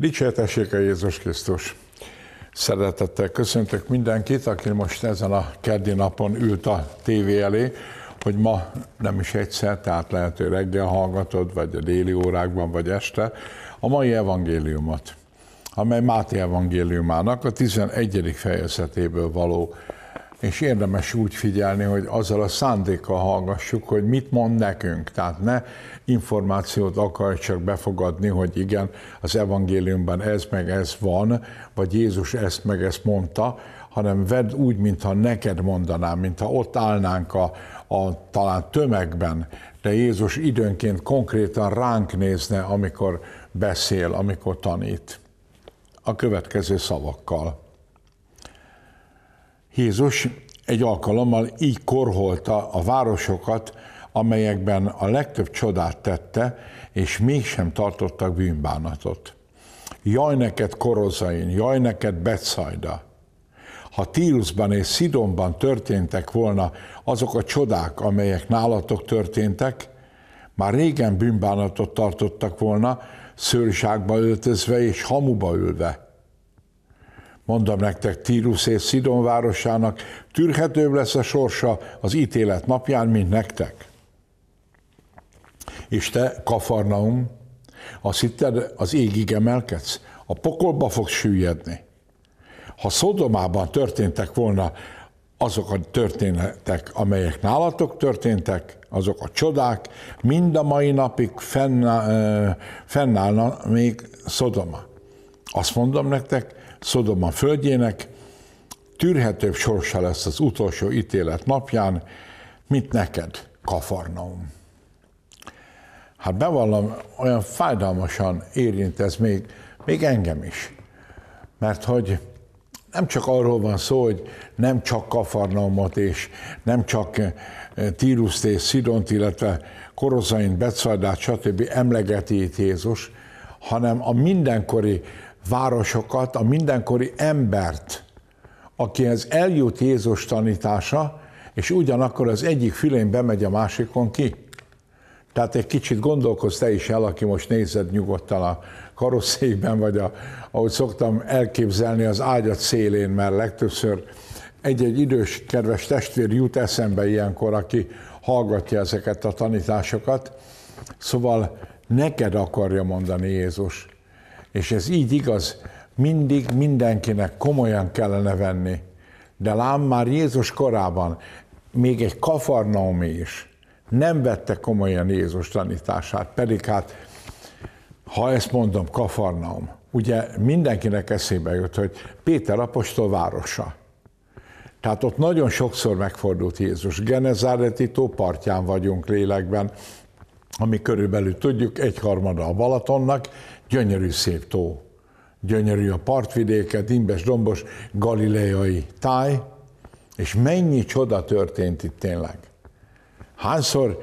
Dicsértessék a Jézus Krisztus! Szeretettel köszöntök mindenkit, aki most ezen a keddi napon ült a tévé elé, hogy ma nem is egyszer, tehát lehet, hogy reggel hallgatod, vagy a déli órákban, vagy este, a mai evangéliumot, amely Máté evangéliumának a 11. fejezetéből való és érdemes úgy figyelni, hogy azzal a szándékkal hallgassuk, hogy mit mond nekünk. Tehát ne információt akarj csak befogadni, hogy igen, az evangéliumban ez meg ez van, vagy Jézus ezt meg ezt mondta, hanem vedd úgy, mintha neked mondanám, mintha ott állnánk a, a talán tömegben, de Jézus időnként konkrétan ránk nézne, amikor beszél, amikor tanít. A következő szavakkal. Jézus egy alkalommal így korholta a városokat, amelyekben a legtöbb csodát tette, és mégsem tartottak bűnbánatot. Jaj neked Korozain, jaj neked Betszajda! Ha Tírusban és Szidonban történtek volna azok a csodák, amelyek nálatok történtek, már régen bűnbánatot tartottak volna, szőrságba öltözve és hamuba ülve. Mondom nektek, Tírus és Szidon városának tűrhetőbb lesz a sorsa az ítélet napján, mint nektek. És te, Kafarnaum, azt hitted, az égig emelkedsz, a pokolba fogsz süllyedni. Ha Szodomában történtek volna azok a történetek, amelyek nálatok történtek, azok a csodák, mind a mai napig fennáll, fennállna még Szodoma. Azt mondom nektek, Szodoma földjének, tűrhetőbb sorsa lesz az utolsó ítélet napján, mint neked, Kafarnaum. Hát bevallom, olyan fájdalmasan érint ez még, még engem is. Mert hogy nem csak arról van szó, hogy nem csak Kafarnaumot és nem csak eh, Tíruszt és Szidont, illetve Korozain, Betszardát, stb. emlegeti itt Jézus, hanem a mindenkori városokat, a mindenkori embert, akihez eljut Jézus tanítása, és ugyanakkor az egyik fülén bemegy a másikon ki. Tehát egy kicsit gondolkozz te is el, aki most nézed nyugodtan a karosszékben, vagy a, ahogy szoktam elképzelni, az ágyat szélén, mert legtöbbször egy-egy idős kedves testvér jut eszembe ilyenkor, aki hallgatja ezeket a tanításokat. Szóval neked akarja mondani Jézus, és ez így igaz, mindig mindenkinek komolyan kellene venni. De lám már Jézus korában, még egy kafarnaumi is nem vette komolyan Jézus tanítását, pedig hát, ha ezt mondom, kafarnaum, ugye mindenkinek eszébe jut, hogy Péter apostol városa. Tehát ott nagyon sokszor megfordult Jézus. Genezáreti tó partján vagyunk lélekben, ami körülbelül tudjuk, egyharmada a Balatonnak, gyönyörű szép tó, gyönyörű a partvidéket, imbes, dombos, galileai táj, és mennyi csoda történt itt tényleg. Hányszor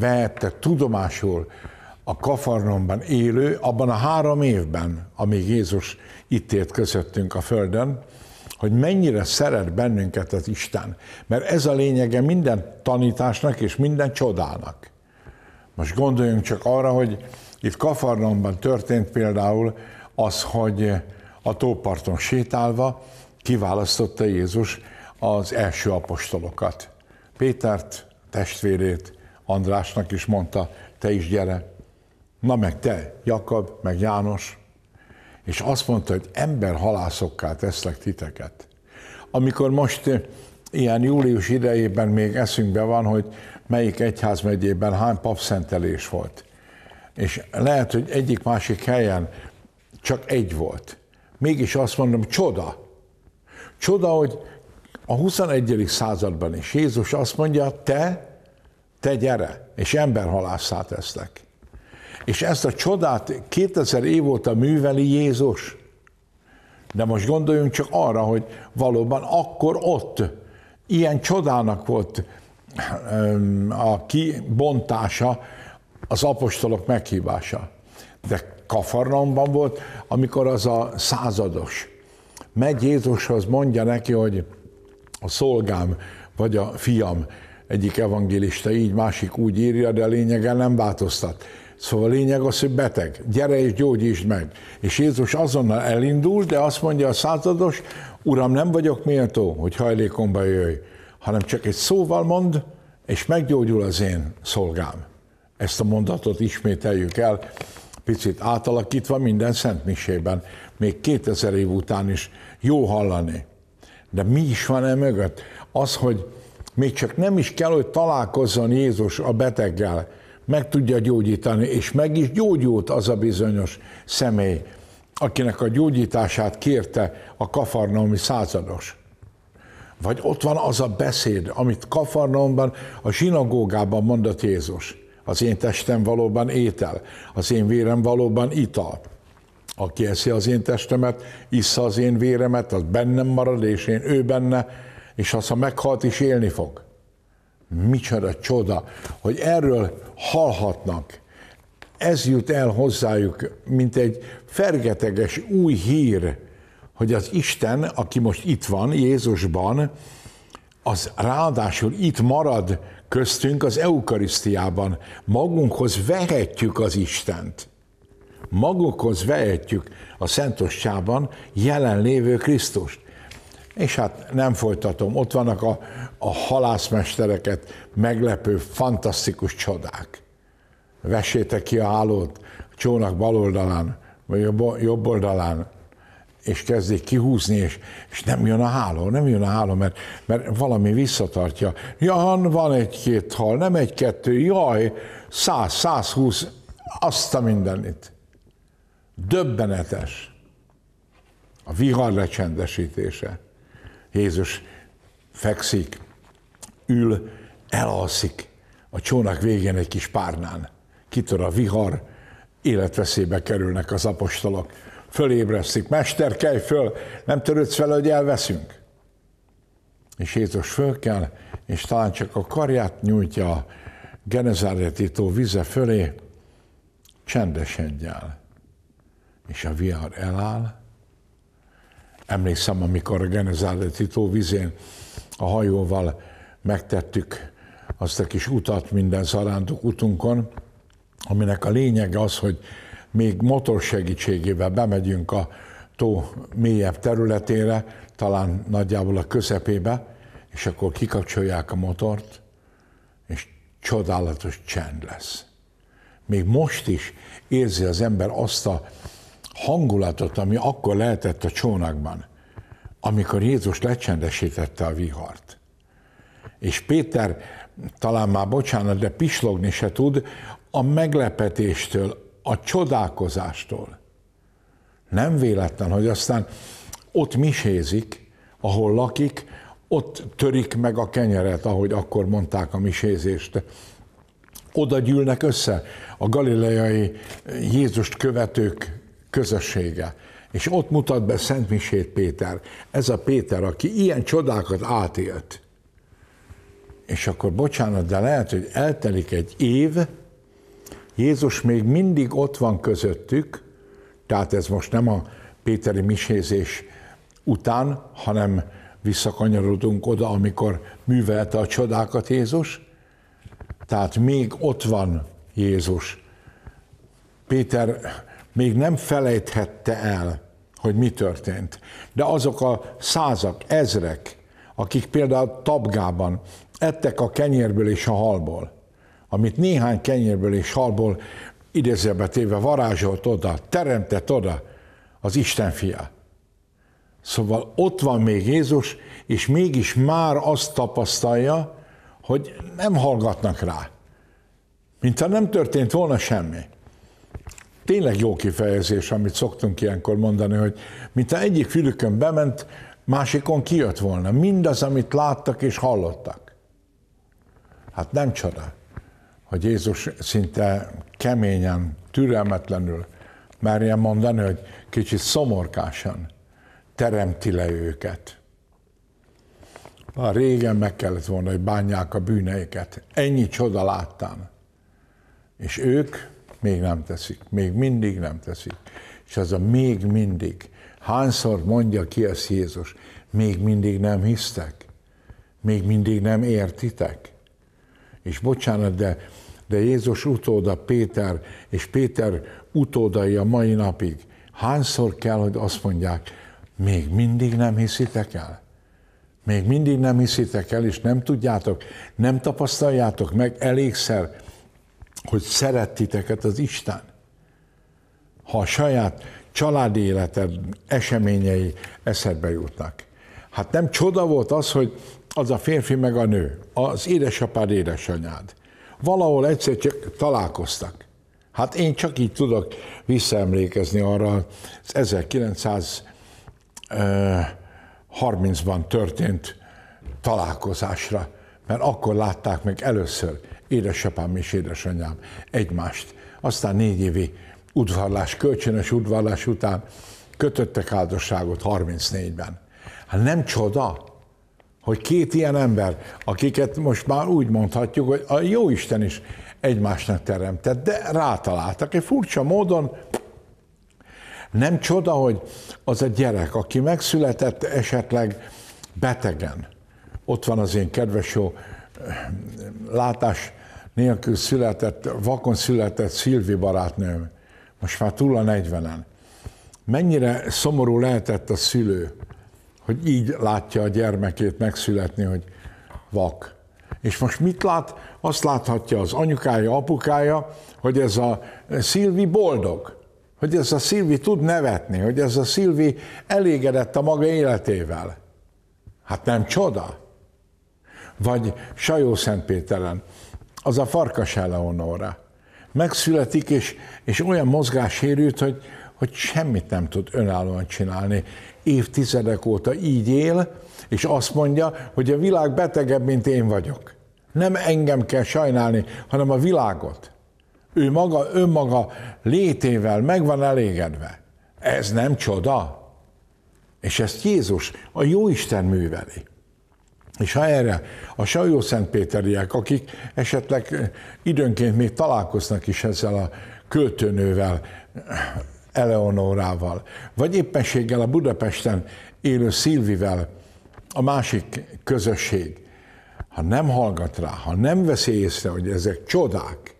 vehette tudomásul a Kafarnomban élő, abban a három évben, amíg Jézus itt élt közöttünk a Földön, hogy mennyire szeret bennünket az Isten. Mert ez a lényege minden tanításnak és minden csodának. Most gondoljunk csak arra, hogy itt Kafarnaumban történt például az, hogy a tóparton sétálva kiválasztotta Jézus az első apostolokat. Pétert, testvérét, Andrásnak is mondta, te is gyere. Na meg te, Jakab, meg János. És azt mondta, hogy "ember halászokká teszlek titeket. Amikor most eh, ilyen július idejében még eszünkbe van, hogy melyik egyházmegyében hány papszentelés volt és lehet, hogy egyik-másik helyen csak egy volt. Mégis azt mondom, csoda. Csoda, hogy a 21. században is Jézus azt mondja, te, te gyere, és emberhalászát tesznek. És ezt a csodát 2000 év óta műveli Jézus. De most gondoljunk csak arra, hogy valóban akkor ott ilyen csodának volt a kibontása, az apostolok meghívása. De Kafarnaumban volt, amikor az a százados megy Jézushoz, mondja neki, hogy a szolgám vagy a fiam, egyik evangélista így, másik úgy írja, de a lényegen nem változtat. Szóval a lényeg az, hogy beteg, gyere és gyógyítsd meg. És Jézus azonnal elindul, de azt mondja a százados, Uram, nem vagyok méltó, hogy hajlékomba jöjj, hanem csak egy szóval mond, és meggyógyul az én szolgám ezt a mondatot ismételjük el, picit átalakítva minden szentmisében, még 2000 év után is jó hallani. De mi is van e mögött? Az, hogy még csak nem is kell, hogy találkozzon Jézus a beteggel, meg tudja gyógyítani, és meg is gyógyult az a bizonyos személy, akinek a gyógyítását kérte a kafarnaumi százados. Vagy ott van az a beszéd, amit Kafarnaumban, a zsinagógában mondott Jézus. Az én testem valóban étel, az én vérem valóban ital. Aki eszi az én testemet, issza az én véremet, az bennem marad, és én ő benne, és az, ha meghalt, is élni fog. Micsoda csoda, hogy erről hallhatnak. Ez jut el hozzájuk, mint egy fergeteges új hír, hogy az Isten, aki most itt van, Jézusban, az ráadásul itt marad, köztünk az eukarisztiában. Magunkhoz vehetjük az Istent. Magunkhoz vehetjük a Szentossában jelenlévő Krisztust. És hát nem folytatom, ott vannak a, a halászmestereket meglepő, fantasztikus csodák. Vessétek ki a hálót, a csónak bal oldalán, vagy jobb oldalán, és kezdik kihúzni, és, és nem jön a háló, nem jön a háló, mert, mert valami visszatartja. Jan, van egy-két hal, nem egy-kettő, jaj, száz, százhúsz, azt a mindenit. Döbbenetes a vihar lecsendesítése. Jézus fekszik, ül, elalszik a csónak végén egy kis párnán. Kitör a vihar, életveszélybe kerülnek az apostolok fölébresztik. Mester, kelj föl, nem törődsz vele, hogy elveszünk. És Jézus kell, és talán csak a karját nyújtja a Genezáreti tó vize fölé, csendesedj el. És a vihar eláll. Emlékszem, amikor a Genezáreti tó vizén a hajóval megtettük azt a kis utat minden zarándok utunkon, aminek a lényege az, hogy még motor segítségével bemegyünk a tó mélyebb területére, talán nagyjából a közepébe, és akkor kikapcsolják a motort, és csodálatos csend lesz. Még most is érzi az ember azt a hangulatot, ami akkor lehetett a csónakban, amikor Jézus lecsendesítette a vihart. És Péter talán már bocsánat, de pislogni se tud a meglepetéstől, a csodálkozástól. Nem véletlen, hogy aztán ott misézik, ahol lakik, ott törik meg a kenyeret, ahogy akkor mondták a misézést. Oda gyűlnek össze a galileai Jézust követők közössége. És ott mutat be Szent Misét Péter. Ez a Péter, aki ilyen csodákat átélt. És akkor bocsánat, de lehet, hogy eltelik egy év, Jézus még mindig ott van közöttük, tehát ez most nem a péteri misézés után, hanem visszakanyarodunk oda, amikor művelte a csodákat Jézus, tehát még ott van Jézus. Péter még nem felejthette el, hogy mi történt. De azok a százak, ezrek, akik például Tabgában ettek a kenyérből és a halból, amit néhány kenyérből és halból idézőbe téve varázsolt oda, teremtett oda az Isten fia. Szóval ott van még Jézus, és mégis már azt tapasztalja, hogy nem hallgatnak rá. Mintha nem történt volna semmi. Tényleg jó kifejezés, amit szoktunk ilyenkor mondani, hogy mintha egyik fülükön bement, másikon kijött volna. Mindaz, amit láttak és hallottak. Hát nem csoda hogy Jézus szinte keményen, türelmetlenül merje mondani, hogy kicsit szomorkásan teremti le őket. Már régen meg kellett volna, hogy bánják a bűneiket. Ennyi csoda láttam. És ők még nem teszik, még mindig nem teszik. És ez a még mindig. Hányszor mondja ki ezt Jézus? Még mindig nem hisztek? Még mindig nem értitek? És bocsánat, de de Jézus utóda Péter, és Péter utódai a mai napig hányszor kell, hogy azt mondják, még mindig nem hiszitek el? Még mindig nem hiszitek el, és nem tudjátok, nem tapasztaljátok meg elégszer, hogy szerettiteket az Isten. Ha a saját családi életed eseményei eszedbe jutnak. Hát nem csoda volt az, hogy az a férfi meg a nő, az édesapád, édesanyád, valahol egyszer csak találkoztak. Hát én csak így tudok visszaemlékezni arra, az 1930-ban történt találkozásra, mert akkor látták meg először édesapám és édesanyám egymást. Aztán négy évi udvarlás, kölcsönös udvarlás után kötöttek áldosságot 34-ben. Hát nem csoda, hogy két ilyen ember, akiket most már úgy mondhatjuk, hogy a jó Isten is egymásnak teremtett, de rátaláltak. Egy furcsa módon nem csoda, hogy az a gyerek, aki megszületett esetleg betegen, ott van az én kedves jó látás nélkül született, vakon született Szilvi barátnőm, most már túl a 40-en. Mennyire szomorú lehetett a szülő, hogy így látja a gyermekét megszületni, hogy vak. És most mit lát? Azt láthatja az anyukája, apukája, hogy ez a Szilvi boldog, hogy ez a Szilvi tud nevetni, hogy ez a Szilvi elégedett a maga életével. Hát nem csoda? Vagy Sajó Szentpéteren, az a Farkas Eleonora. Megszületik, és, és olyan mozgássérült, hogy, hogy semmit nem tud önállóan csinálni. Évtizedek óta így él, és azt mondja, hogy a világ betegebb, mint én vagyok. Nem engem kell sajnálni, hanem a világot. Ő maga önmaga létével meg van elégedve. Ez nem csoda. És ezt Jézus, a Jóisten műveli. És ha erre a Sajó Szentpéteriek, akik esetleg időnként még találkoznak is ezzel a költőnővel, Eleonórával, vagy éppenséggel a Budapesten élő Szilvivel a másik közösség, ha nem hallgat rá, ha nem veszi észre, hogy ezek csodák,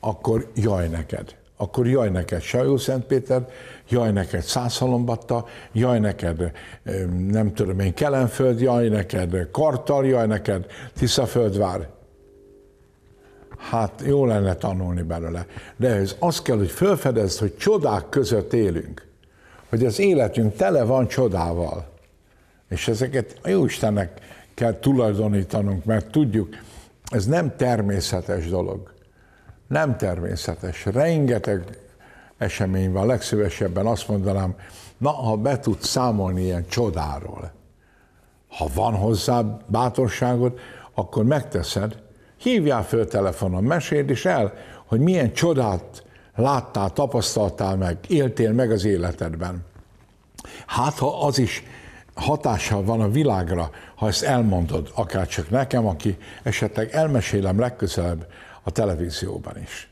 akkor jaj neked, akkor jaj neked Sajó Szentpéter, jaj neked Szászhalombatta, jaj neked, nem tudom én, Kelenföld, jaj neked Kartal, jaj neked Tiszaföldvár. Hát jó lenne tanulni belőle. De ez az kell, hogy felfedezd, hogy csodák között élünk. Hogy az életünk tele van csodával. És ezeket a jó istennek kell tulajdonítanunk, mert tudjuk, ez nem természetes dolog. Nem természetes. Rengeteg esemény van. Legszívesebben azt mondanám, na, ha be tudsz számolni ilyen csodáról, ha van hozzá bátorságod, akkor megteszed, hívjál föl telefonon, meséld is el, hogy milyen csodát láttál, tapasztaltál meg, éltél meg az életedben. Hát, ha az is hatással van a világra, ha ezt elmondod, akár csak nekem, aki esetleg elmesélem legközelebb a televízióban is.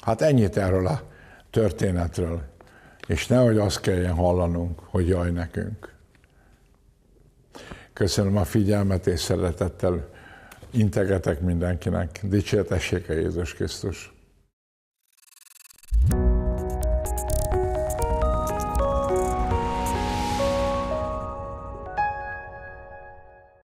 Hát ennyit erről a történetről, és nehogy azt kelljen hallanunk, hogy jaj nekünk. Köszönöm a figyelmet, és szeretettel Integetek mindenkinek. Dicsértessék a Jézus Krisztus!